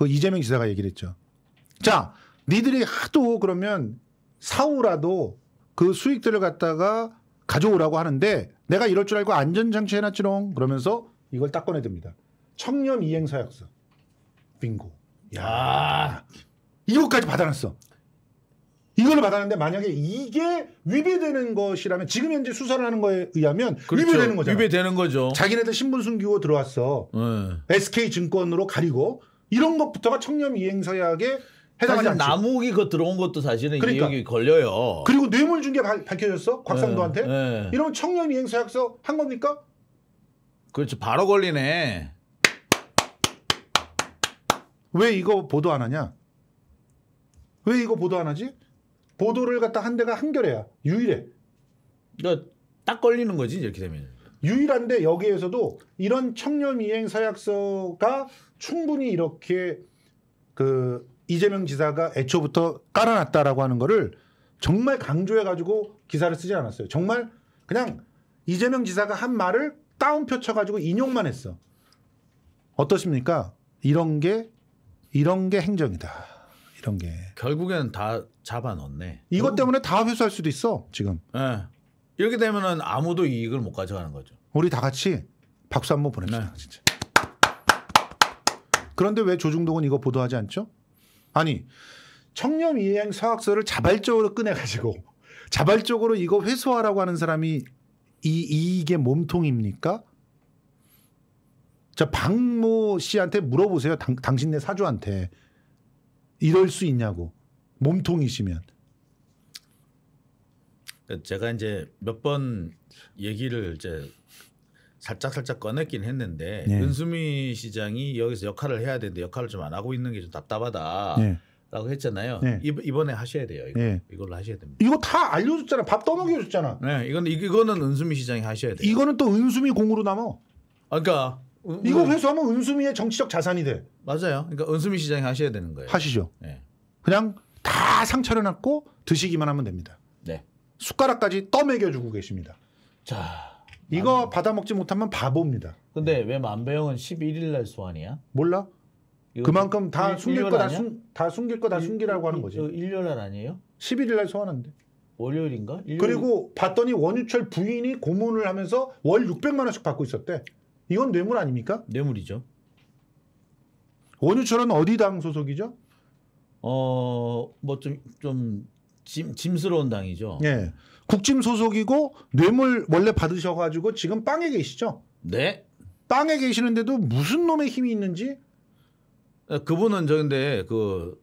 그 이재명 지사가 얘기를 했죠. 자, 니들이 하도 그러면 사후라도그 수익들을 갖다가 가져오라고 하는데 내가 이럴 줄 알고 안전장치 해놨지롱 그러면서 이걸 딱 꺼내듭니다. 청렴 이행사약서. 빙고. 야 아. 이것까지 받아놨어. 이걸로 받았는데 만약에 이게 위배되는 것이라면 지금 현재 수사를 하는 거에 의하면 그렇죠. 위배되는 거죠. 위배되는 거죠. 자기네들 신분 숨기고 들어왔어. 네. SK 증권으로 가리고 이런 것부터가 청렴 이행서약에 해당하지 않죠. 남욱이 그 들어온 것도 사실은 그러니까. 걸려요. 그리고 뇌물 준 게 밝혀졌어 곽상도한테. 네, 네. 이러면 청렴 이행서약서 한 겁니까? 그렇죠. 바로 걸리네. 왜 이거 보도 안 하냐? 왜 이거 보도 안 하지? 보도를 갖다 한 대가 한결해야 유일해. 그러니까 딱 걸리는 거지 이렇게 되면. 유일한데 여기에서도 이런 청렴 이행 서약서가 충분히 이렇게 그 이재명 지사가 애초부터 깔아놨다라고 하는 거를 정말 강조해가지고 기사를 쓰지 않았어요. 정말 그냥 이재명 지사가 한 말을 다운표 쳐가지고 인용만 했어. 어떠십니까? 이런 게 이런 게 행정이다. 이런 게결국에는다 잡아넣네. 이것 때문에 다 회수할 수도 있어 지금. 예. 네. 이렇게 되면은 아무도 이익을 못 가져가는 거죠. 우리 다 같이 박수 한 번 보냅시다. 네. 진짜. 그런데 왜 조중동은 이거 보도하지 않죠? 아니 청렴 이행 사학서를 자발적으로 꺼내가지고 자발적으로 이거 회수하라고 하는 사람이 이 이게 몸통입니까? 자 박모 씨한테 물어보세요. 당, 당신네 사주한테 이럴 수 있냐고 몸통이시면 그러니까 제가 이제 몇 번 얘기를 이제 살짝 살짝 꺼냈긴 했는데 네. 은수미 시장이 여기서 역할을 해야 되는데 역할을 좀 안 하고 있는 게 좀 답답하다. 라고 네. 했잖아요. 네. 이번에 하셔야 돼요. 이거. 네. 이걸로 하셔야 됩니다. 이거 다 알려줬잖아. 밥 떠먹여줬잖아. 네, 이건 이거는 은수미 시장이 하셔야 돼요. 이거는 또 은수미 공으로 남아. 아, 그러니까 은, 이거 회수하면 은수미의 정치적 자산이 돼. 맞아요. 그러니까 은수미 시장이 하셔야 되는 거예요. 하시죠. 네. 그냥 다상처를놨고 드시기만 하면 됩니다. 숟가락까지 떠먹여주고 계십니다. 자, 이거 받아먹지 못하면 바보입니다. 근데 왜 만배영은 11일 날 소환이야? 몰라. 그만큼 다 일, 숨길 거다 숨길 거 다 숨기라고 하는 거지. 어, 일요날 아니에요? 11일 날 소환한대. 월요일인가? 일요일... 그리고 봤더니 원유철 부인이 고문을 하면서 월 600만 원씩 받고 있었대. 이건 뇌물 아닙니까? 뇌물이죠. 원유철은 어디 당 소속이죠? 어, 뭐좀좀 짐, 짐스러운 당이죠. 예. 국짐 소속이고 뇌물 원래 받으셔가지고 지금 빵에 계시죠? 네. 땅에 계시는데도 무슨 놈의 힘이 있는지? 그분은 저 근데 그,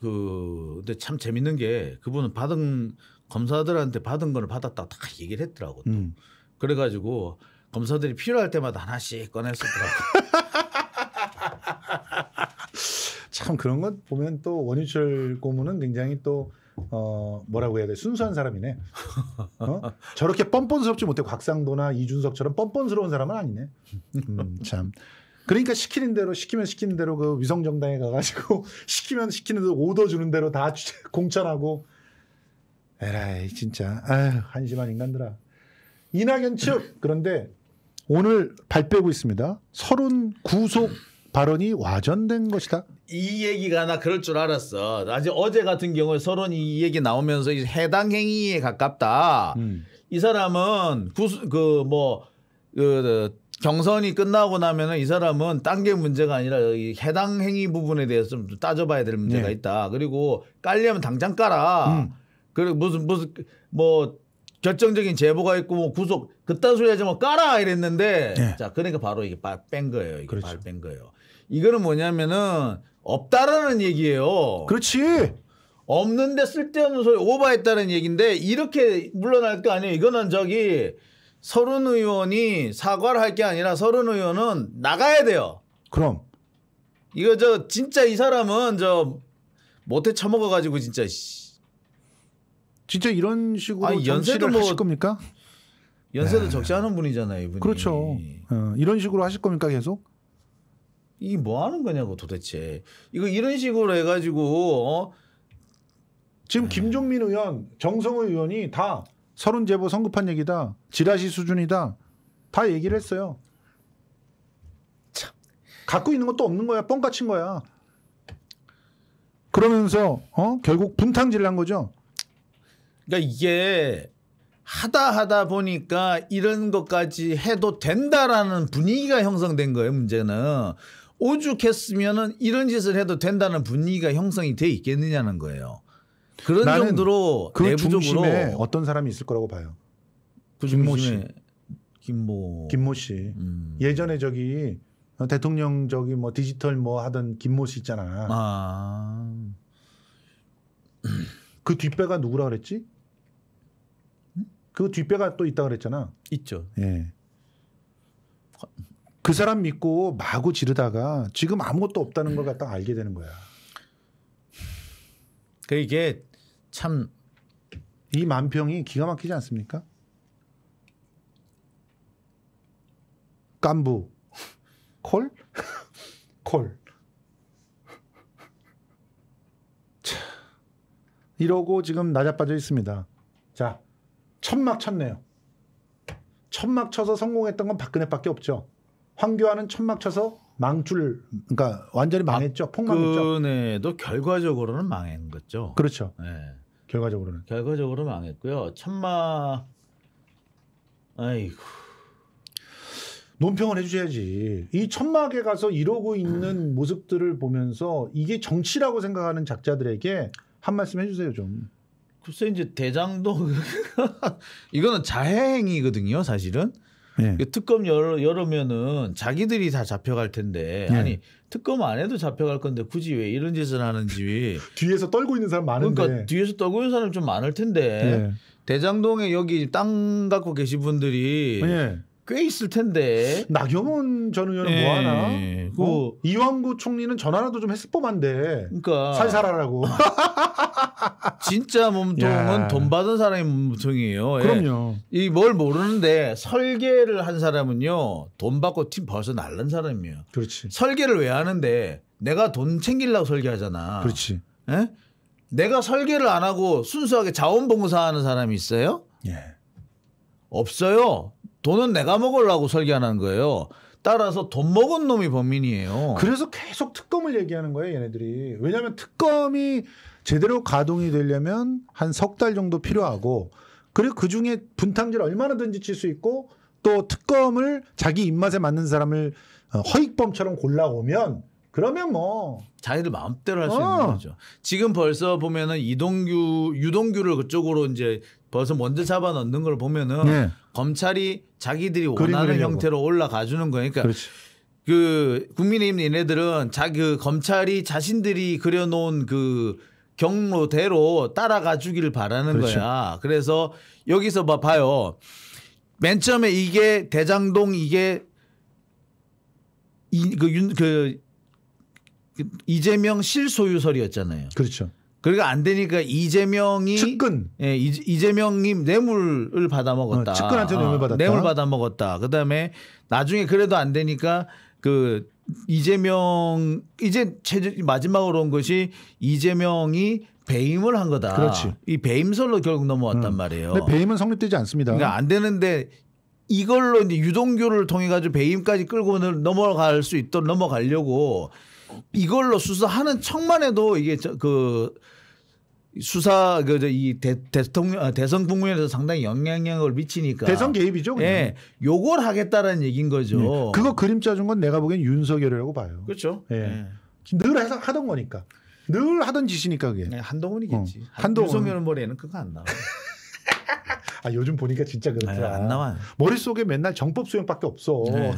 그, 근데 참 재밌는 게 그분은 받은 검사들한테 받은 거를 받았다고 다 얘기를 했더라고. 요 음. 그래가지고 검사들이 필요할 때마다 하나씩 꺼냈었더라고. 참 그런 것 보면 또 원유철 고문은 굉장히 또 어, 뭐라고 해야 돼? 순수한 사람이네. 어? 저렇게 뻔뻔스럽지 못해. 곽상도나 이준석처럼 뻔뻔스러운 사람은 아니네. 음, 참. 그러니까 시키는 대로, 시키면 시키는 대로 그 위성정당에 가가지고 시키면 시키는 대로 오더 주는 대로 다 공천하고. 에라이, 진짜. 아휴, 한심한 인간들아. 이낙연 측! 그런데 오늘 발 빼고 있습니다. 서른 구속 발언이 와전된 것이다. 이 얘기가 나 그럴 줄 알았어. 아직 어제 같은 경우에 서론이 얘기 나오면서 해당 행위에 가깝다. 음. 이 사람은 그뭐 그, 그, 경선이 끝나고 나면은 이 사람은 딴 게 문제가 아니라 이 해당 행위 부분에 대해서 좀 따져봐야 될 문제가 네. 있다. 그리고 깔려면 당장 깔아. 음. 그리고 무슨 무슨 뭐 결정적인 제보가 있고 뭐 구속 그딴 소리 하지 뭐 깔아 이랬는데 네. 자 그러니까 바로 이게 뺀 거예요. 이게 그렇죠. 뺀 거예요. 이거는 뭐냐면은 없다라는 얘기예요. 그렇지. 없는데 쓸데없는 소리 오버했다는 얘기인데 이렇게 물러날 거 아니에요. 이거는 저기 서른 의원이 사과를 할 게 아니라 서른 의원은 나가야 돼요. 그럼 이거 저 진짜 이 사람은 저 못해 처먹어 가지고 진짜 진짜 이런 식으로 아니, 연세를 뭐, 하실 겁니까? 연세도 네. 적지 않은 분이잖아요, 이분이. 그렇죠. 어, 이런 식으로 하실 겁니까 계속? 이게 뭐 하는 거냐고 도대체. 이거 이런 식으로 해가지고 어? 지금 김종민 의원, 정성호 의원이 다 서른 제보 성급한 얘기다. 지라시 수준이다. 다 얘기를 했어요. 참. 갖고 있는 것도 없는 거야. 뻥까친 거야. 그러면서 어? 결국 분탕질 을한 거죠. 그러니까 이게 하다 하다 보니까 이런 것까지 해도 된다라는 분위기가 형성된 거예요. 문제는 오죽했으면은 이런 짓을 해도 된다는 분위기가 형성이 돼 있겠느냐는 거예요. 그런 정도로 그 내부적으로 어떤 사람이 있을 거라고 봐요. 그 김모 씨, 김모, 김모 씨. 음. 예전에 저기 대통령 저기 뭐 디지털 뭐 하던 김모 씨 있잖아. 아. 그 뒷배가 누구라 그랬지? 그 뒷배가 또 있다 그랬잖아. 있죠. 예. 그 사람 믿고 마구 지르다가 지금 아무것도 없다는 걸 갖다 알게 되는 거야. 그 이게 참 이 만평이 기가 막히지 않습니까? 깐부 콜? 콜. 이러고 지금 낮아빠져 있습니다. 자, 천막 쳤네요. 천막 쳐서 성공했던 건 박근혜밖에 없죠. 황교안은 천막 쳐서 망줄 그러니까 완전히 아, 망했죠. 폭망했죠. 박근도 결과적으로는 망한 거죠. 그렇죠. 네. 결과적으로는 결과적으로 망했고요. 천막 아이고 논평을 해주셔야지. 이 천막에 가서 이러고 있는 음. 모습들을 보면서 이게 정치라고 생각하는 작자들에게 한 말씀 해주세요 좀. 글쎄 이제 대장동 이거는 자해행위거든요 사실은. 예. 그 특검 열어, 열으면은 자기들이 다 잡혀갈 텐데 예. 아니 특검 안 해도 잡혀갈 건데 굳이 왜 이런 짓을 하는지 뒤에서 떨고 있는 사람 많은데 그러니까 뒤에서 떨고 있는 사람 좀 많을 텐데 예. 대장동에 여기 땅 갖고 계신 분들이 예. 꽤 있을 텐데. 나경원 전 의원은 뭐 예. 어? 뭐 하나? 그 어? 이왕구 총리는 전화라도 좀 했을 법한데. 그러니까 살살하라고. 진짜 몸통은 야. 돈 받은 사람이 몸통이에요. 예. 그럼요. 예. 이뭘 모르는데 설계를 한 사람은요 돈 받고 팀 벌써 날른 사람이에요. 그렇지. 설계를 왜 하는데 내가 돈 챙기려고 설계하잖아. 그렇지. 예? 내가 설계를 안 하고 순수하게 자원봉사하는 사람이 있어요? 예. 없어요. 돈은 내가 먹으려고 설계하는 거예요. 따라서 돈 먹은 놈이 범인이에요. 그래서 계속 특검을 얘기하는 거예요, 얘네들이. 왜냐하면 특검이 제대로 가동이 되려면 한 석 달 정도 필요하고 그리고 그 중에 분탕질 얼마나든지 칠 수 있고 또 특검을 자기 입맛에 맞는 사람을 어, 허익범처럼 골라오면 그러면 뭐 자기들 마음대로 할수 어. 있는 거죠. 지금 벌써 보면은 이동규 유동규를 그쪽으로 이제 벌써 먼저 잡아 넣는 걸 보면은 네. 검찰이 자기들이 원하는 형태로 올라가 주는 거니까 그러니까 그렇지. 그 국민의힘 얘네들은 자기 그 검찰이 자신들이 그려놓은 그 경로대로 따라가 주기를 바라는 그렇죠. 거야. 그래서 여기서 봐 봐요. 맨 처음에 이게 대장동 이게 이그윤그 그, 그, 이재명 실소유설이었잖아요. 그렇죠. 그러니까 안 되니까 이재명이 측근 예, 이재명이 뇌물을 받아 먹었다. 어, 측근한테 뇌물 받았다. 아, 뇌물 받아 먹었다. 그다음에 나중에 그래도 안 되니까 그 이재명 이제 최, 마지막으로 온 것이 이재명이 배임을 한 거다. 그렇지. 이 배임설로 결국 넘어왔단 음. 말이에요. 근데 배임은 성립되지 않습니다. 그러니까 안 되는데 이걸로 이제 유동규를 통해 가지고 배임까지 끌고 넘어갈 수 있도록 넘어가려고 이걸로 수사하는 척만 해도 이게 저, 그 수사 그 이 대통령 아, 대선 국면에서 상당히 영향력을 미치니까 대선 개입이죠. 그냥. 예, 요걸 하겠다라는 얘기인 거죠. 네. 그거 그림자 준건 내가 보기엔 윤석열이라고 봐요. 그렇죠. 예. 네. 늘 해서 하던 거니까 늘 하던 짓이니까 그게 네, 한동훈이겠지. 어. 아, 한동훈 윤석열 머리에는 뭐 그거 안 나와. 아 요즘 보니까 진짜 그렇더라. 아, 안 나와. 머릿 속에 맨날 정법 수행밖에 없어. 네.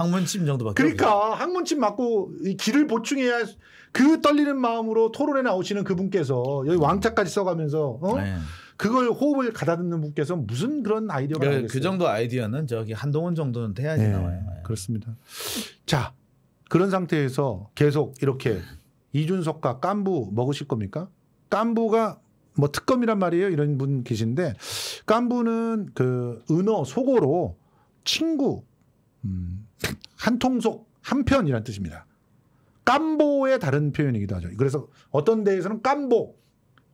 항문침 정도밖에. 그러니까 항문침 맞고 길을 보충해야 그 떨리는 마음으로 토론에 나오시는 그분께서 여기 왕자까지 써가면서 어? 네. 그걸 호흡을 가다듬는 분께서 무슨 그런 아이디어가 그, 그 정도 아이디어는 저기 한동훈 정도는 돼야지 네. 나와요. 네. 그렇습니다. 자 그런 상태에서 계속 이렇게 이준석과 깐부 먹으실 겁니까? 깐부가 뭐 특검이란 말이에요 이런 분 계신데 깐부는 그 은어 속어로 친구 음, 한 통속 한 편이란 뜻입니다. 깜보의 다른 표현이기도 하죠. 그래서 어떤 데에서는 깜보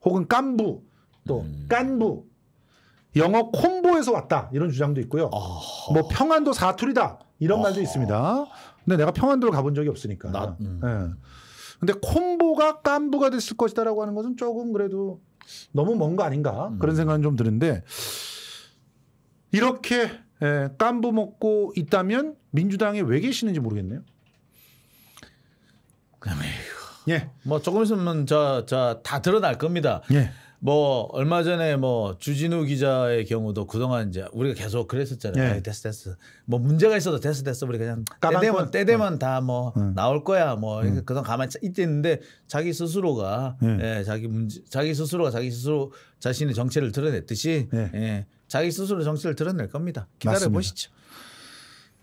혹은 깜부 또 음. 깐부 영어 콤보에서 왔다 이런 주장도 있고요. 어허. 뭐 평안도 사투리다 이런 어허. 있습니다. 근데 내가 평안도를 가본 적이 없으니까. 나, 음. 네. 근데 콤보가 깐부가 됐을 것이다라고 하는 것은 조금 그래도 너무 먼 거 아닌가 음. 그런 생각은 좀 드는데 이렇게 예, 깐부 먹고 있다면 민주당에 왜 계시는지 모르겠네요. 예. 뭐 조금 있으면 저저다 드러날 겁니다. 예. 뭐 얼마 전에 뭐 주진우 기자의 경우도 그동안 이제 우리가 계속 그랬었잖아요. 예. 됐어 됐어. 뭐 문제가 있어도 됐어 됐어. 우리 그냥 때되면 때되면 어. 다뭐 음. 나올 거야. 뭐 음. 그동안 가만히 있댔는데 자기 스스로가 음. 예, 자기 문제 자기 스스로가 자기 스스로 자신의 정체를 드러냈듯이 예. 예. 자기 스스로 정치를 드러낼 겁니다. 기다려 보시죠.